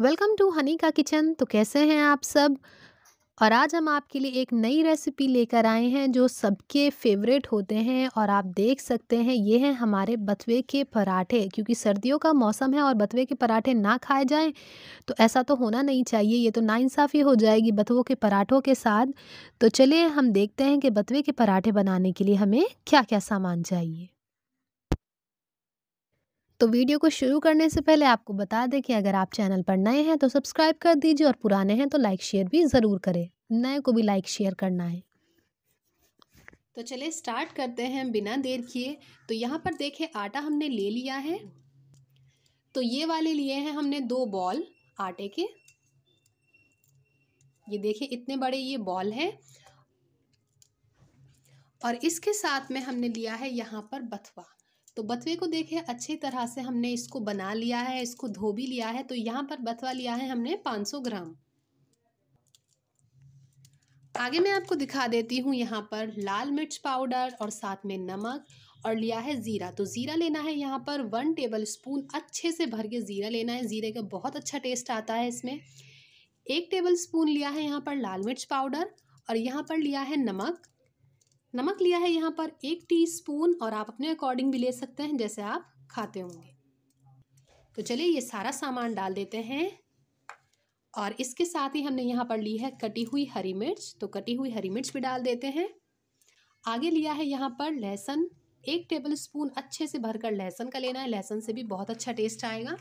welcome to Honey का kitchen तो कैसे हैं आप सब और आज हम आपके लिए एक नई रेसिपी लेकर आए हैं जो सबके फेवरेट होते हैं और आप देख सकते हैं ये हैं हमारे बथवे के पराठे क्योंकि सर्दियों का मौसम है और बथवे के पराठे ना खाए जाएं तो ऐसा तो होना नहीं चाहिए ये तो नाइंसाफ़ी हो जाएगी बथवों के पराठों के साथ तो चलिए हम देखते हैं कि बथवे के पराठे बनाने के लिए हमें क्या क्या सामान चाहिए तो वीडियो को शुरू करने से पहले आपको बता दें कि अगर आप चैनल पर नए हैं तो सब्सक्राइब कर दीजिए और पुराने हैं तो लाइक शेयर भी ज़रूर करें नए को भी लाइक शेयर करना है तो चलिए स्टार्ट करते हैं बिना देर किए तो यहाँ पर देखें आटा हमने ले लिया है तो ये वाले लिए हैं हमने दो बॉल आटे के ये देखिए इतने बड़े ये बॉल हैं और इसके साथ में हमने लिया है यहाँ पर बथवा तो बथवे को देखें अच्छी तरह से हमने इसको बना लिया है इसको धो भी लिया है तो यहाँ पर बथवा लिया है हमने 500 ग्राम आगे मैं आपको दिखा देती हूँ यहाँ पर लाल मिर्च पाउडर और साथ में नमक और लिया है ज़ीरा तो ज़ीरा लेना है यहाँ पर वन टेबल स्पून अच्छे से भर के ज़ीरा लेना है ज़ीरे का बहुत अच्छा टेस्ट आता है इसमें एक टेबल स्पून लिया है यहाँ पर लाल मिर्च पाउडर और यहाँ पर लिया है नमक नमक लिया है यहाँ पर एक स्पून और आप अपने अकॉर्डिंग भी ले सकते हैं जैसे आप खाते होंगे तो चलिए ये सारा सामान डाल देते हैं और इसके साथ ही हमने यहाँ पर ली है कटी हुई हरी मिर्च तो कटी हुई हरी मिर्च भी डाल देते हैं आगे लिया है यहाँ पर लहसुन एक टेबल स्पून अच्छे से भरकर लहसुन का लेना है लहसुन से भी बहुत अच्छा टेस्ट आएगा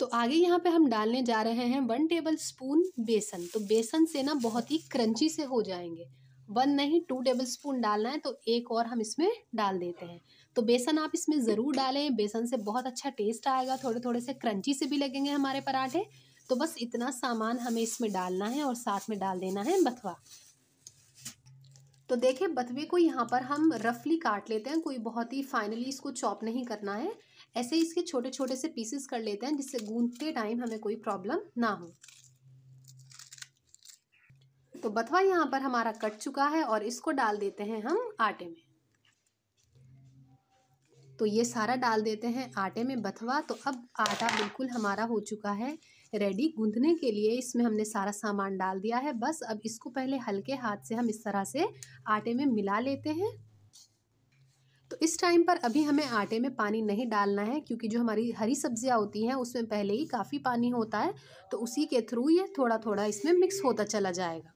तो आगे यहाँ पे हम डालने जा रहे हैं वन टेबल स्पून बेसन तो बेसन से ना बहुत ही क्रंची से हो जाएंगे वन नहीं टू टेबल स्पून डालना है तो एक और हम इसमें डाल देते हैं तो बेसन आप इसमें ज़रूर डालें बेसन से बहुत अच्छा टेस्ट आएगा थोड़े थोड़े से क्रंची से भी लगेंगे हमारे पराठे तो बस इतना सामान हमें इसमें डालना है और साथ में डाल देना है बथवा तो देखिए बथवे को यहाँ पर हम रफली काट लेते हैं कोई बहुत ही फाइनली इसको चॉप नहीं करना है ऐसे इसके छोटे छोटे से पीसेस कर लेते हैं जिससे गूंदते टाइम हमें कोई प्रॉब्लम ना हो तो बथवा यहाँ पर हमारा कट चुका है और इसको डाल देते हैं हम आटे में तो ये सारा डाल देते हैं आटे में बथवा तो अब आटा बिल्कुल हमारा हो चुका है रेडी गूंधने के लिए इसमें हमने सारा सामान डाल दिया है बस अब इसको पहले हल्के हाथ से हम इस तरह से आटे में मिला लेते हैं तो इस टाइम पर अभी हमें आटे में पानी नहीं डालना है क्योंकि जो हमारी हरी सब्जियां होती हैं उसमें पहले ही काफ़ी पानी होता है तो उसी के थ्रू ये थोड़ा थोड़ा इसमें मिक्स होता चला जाएगा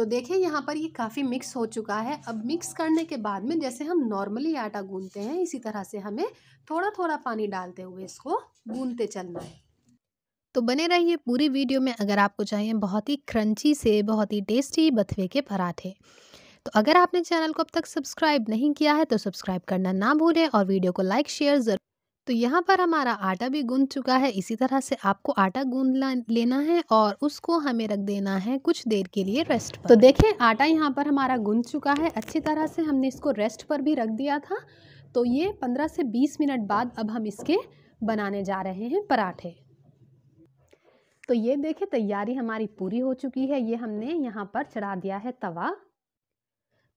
तो देखें यहाँ पर ये काफ़ी मिक्स हो चुका है अब मिक्स करने के बाद में जैसे हम नॉर्मली आटा गूंदते हैं इसी तरह से हमें थोड़ा थोड़ा पानी डालते हुए इसको गूंदते चलना है तो बने रहिए पूरी वीडियो में अगर आपको चाहिए बहुत ही क्रंची से बहुत ही टेस्टी बथवे के पराठे तो अगर आपने चैनल को अब तक सब्सक्राइब नहीं किया है तो सब्सक्राइब करना ना भूलें और वीडियो को लाइक शेयर ज़रूर तो यहाँ पर हमारा आटा भी गूंद चुका है इसी तरह से आपको आटा गूंद लेना है और उसको हमें रख देना है कुछ देर के लिए रेस्ट तो पर तो देखिए आटा यहाँ पर हमारा गूंद चुका है अच्छी तरह से हमने इसको रेस्ट पर भी रख दिया था तो ये 15 से 20 मिनट बाद अब हम इसके बनाने जा रहे हैं पराठे तो ये देखें तैयारी हमारी पूरी हो चुकी है ये हमने यहाँ पर चढ़ा दिया है तवा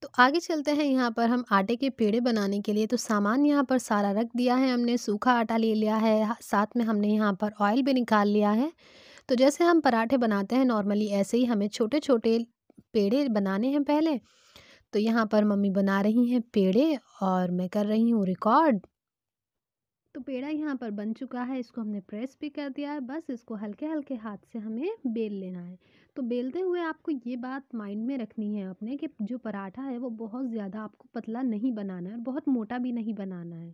तो आगे चलते हैं यहाँ पर हम आटे के पेड़े बनाने के लिए तो सामान यहाँ पर सारा रख दिया है हमने सूखा आटा ले लिया है साथ में हमने यहाँ पर ऑयल भी निकाल लिया है तो जैसे हम पराठे बनाते हैं नॉर्मली ऐसे ही हमें छोटे छोटे पेड़े बनाने हैं पहले तो यहाँ पर मम्मी बना रही हैं पेड़े और मैं कर रही हूँ रिकॉर्ड तो पेड़ा यहाँ पर बन चुका है इसको हमने प्रेस भी कर दिया है बस इसको हल्के हल्के हाथ से हमें बेल लेना है तो बेलते हुए आपको ये बात माइंड में रखनी है अपने कि जो पराठा है वो बहुत ज़्यादा आपको पतला नहीं बनाना है और बहुत मोटा भी नहीं बनाना है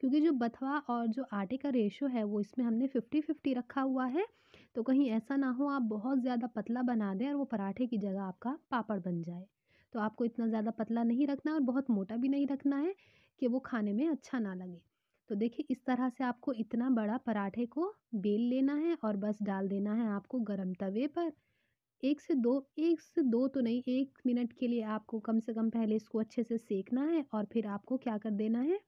क्योंकि जो बथवा और जो आटे का रेशो है वो इसमें हमने फ़िफ्टी फ़िफ्टी रखा हुआ है तो कहीं ऐसा ना हो आप बहुत ज़्यादा पतला बना दें और वो पराठे की जगह आपका पापड़ बन जाए तो आपको इतना ज़्यादा पतला नहीं रखना और बहुत मोटा भी नहीं रखना है कि वो खाने में अच्छा ना लगे तो देखिए इस तरह से आपको इतना बड़ा पराठे को बेल लेना है और बस डाल देना है आपको गर्म तवे पर एक से दो एक से दो तो नहीं एक मिनट के लिए आपको कम से कम पहले इसको अच्छे से सेकना है और फिर आपको क्या कर देना है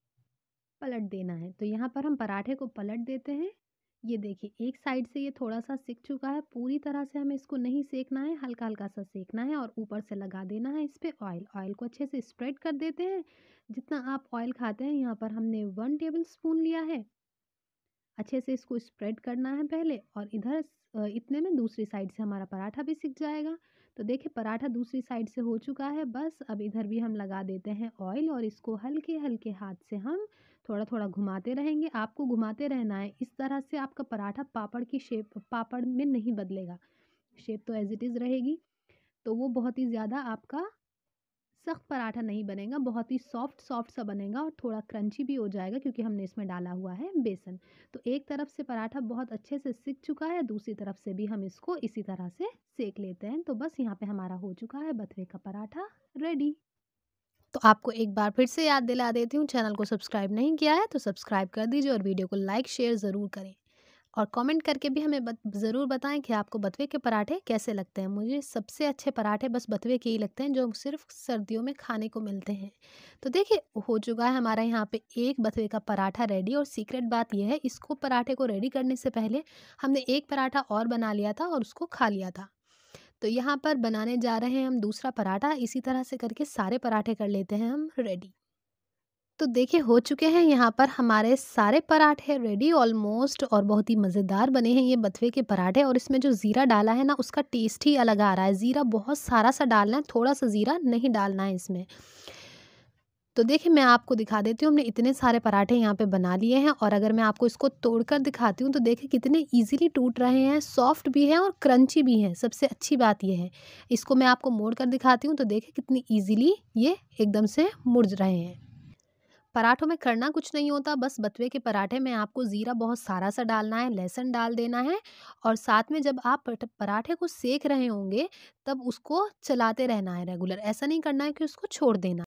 पलट देना है तो यहाँ पर हम पराठे को पलट देते हैं ये देखिए एक साइड से ये थोड़ा सा सिक चुका है पूरी तरह से हमें इसको नहीं सेकना है हल्का हल्का सा सेकना है और ऊपर से लगा देना है इस पर ऑयल ऑयल को अच्छे से स्प्रेड कर देते हैं जितना आप ऑयल खाते हैं यहाँ पर हमने वन टेबल स्पून लिया है अच्छे से इसको स्प्रेड करना है पहले और इधर इतने में दूसरी साइड से हमारा पराठा भी सिक जाएगा तो देखिए पराठा दूसरी साइड से हो चुका है बस अब इधर भी हम लगा देते हैं ऑयल और इसको हल्के हल्के हाथ से हम थोड़ा थोड़ा घुमाते रहेंगे आपको घुमाते रहना है इस तरह से आपका पराठा पापड़ की शेप पापड़ में नहीं बदलेगा शेप तो एज़ इट इज़ रहेगी तो वो बहुत ही ज़्यादा आपका सख्त पराठा नहीं बनेगा बहुत ही सॉफ्ट सॉफ्ट सा बनेगा और थोड़ा क्रंची भी हो जाएगा क्योंकि हमने इसमें डाला हुआ है बेसन तो एक तरफ से पराठा बहुत अच्छे से सीख चुका है दूसरी तरफ से भी हम इसको इसी तरह से सेक लेते हैं तो बस यहाँ पे हमारा हो चुका है बथवे का पराठा रेडी तो आपको एक बार फिर से याद दिला देती हूँ चैनल को सब्सक्राइब नहीं किया है तो सब्सक्राइब कर दीजिए और वीडियो को लाइक शेयर ज़रूर करें और कमेंट करके भी हमें बत, ज़रूर बताएं कि आपको बतवे के पराठे कैसे लगते हैं मुझे सबसे अच्छे पराठे बस बतवे के ही लगते हैं जो सिर्फ सर्दियों में खाने को मिलते हैं तो देखिए हो चुका है हमारा यहाँ पे एक बतवे का पराठा रेडी और सीक्रेट बात यह है इसको पराठे को रेडी करने से पहले हमने एक पराठा और बना लिया था और उसको खा लिया था तो यहाँ पर बनाने जा रहे हैं हम दूसरा पराठा इसी तरह से करके सारे पराठे कर लेते हैं हम रेडी तो देखिए हो चुके हैं यहाँ पर हमारे सारे पराठे रेडी ऑलमोस्ट और बहुत ही मज़ेदार बने हैं ये बथवे के पराठे और इसमें जो ज़ीरा डाला है ना उसका टेस्ट ही अलग आ रहा है ज़ीरा बहुत सारा सा डालना है थोड़ा सा ज़ीरा नहीं डालना है इसमें तो देखिए मैं आपको दिखा देती हूँ हमने इतने सारे पराठे यहाँ पे बना लिए हैं और अगर मैं आपको इसको तोड़कर दिखाती हूँ तो देखिए कितने इजीली टूट रहे हैं सॉफ्ट भी हैं और क्रंची भी हैं सबसे अच्छी बात यह है इसको मैं आपको मोड़ कर दिखाती हूँ तो देखिए कितनी इजीली ये एकदम से मुड़ रहे हैं पराठों में करना कुछ नहीं होता बस बतवे के पराठे में आपको ज़ीरा बहुत सारा सा डालना है लहसुन डाल देना है और साथ में जब आप पराठे को सेक रहे होंगे तब उसको चलाते रहना है रेगुलर ऐसा नहीं करना है कि उसको छोड़ देना